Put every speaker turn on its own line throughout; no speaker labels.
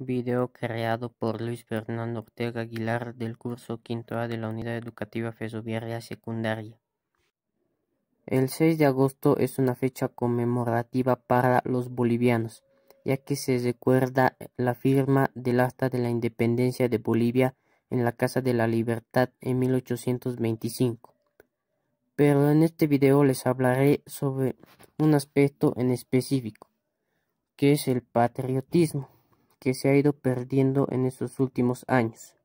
Video creado por Luis Fernando Ortega Aguilar del curso quinto A de la Unidad Educativa Fesoviaria Secundaria. El 6 de agosto es una fecha conmemorativa para los bolivianos, ya que se recuerda la firma del acta de la independencia de Bolivia en la Casa de la Libertad en 1825. Pero en este video les hablaré sobre un aspecto en específico, que es el patriotismo que se ha ido perdiendo en estos últimos años.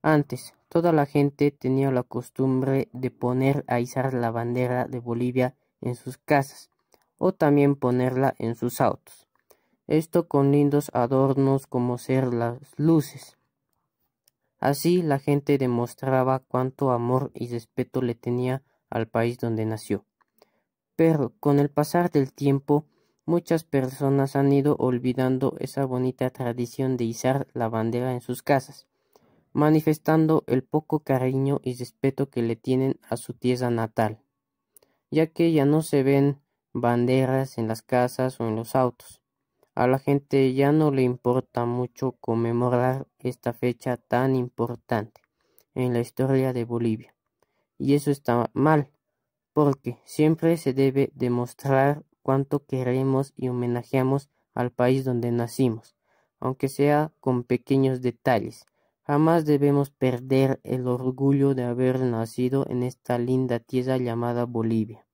Antes, toda la gente tenía la costumbre de poner a izar la bandera de Bolivia en sus casas o también ponerla en sus autos. Esto con lindos adornos como ser las luces. Así la gente demostraba cuánto amor y respeto le tenía al país donde nació. Pero con el pasar del tiempo Muchas personas han ido olvidando esa bonita tradición de izar la bandera en sus casas, manifestando el poco cariño y respeto que le tienen a su tierra natal, ya que ya no se ven banderas en las casas o en los autos. A la gente ya no le importa mucho conmemorar esta fecha tan importante en la historia de Bolivia. Y eso está mal, porque siempre se debe demostrar cuánto queremos y homenajeamos al país donde nacimos, aunque sea con pequeños detalles. Jamás debemos perder el orgullo de haber nacido en esta linda tierra llamada Bolivia.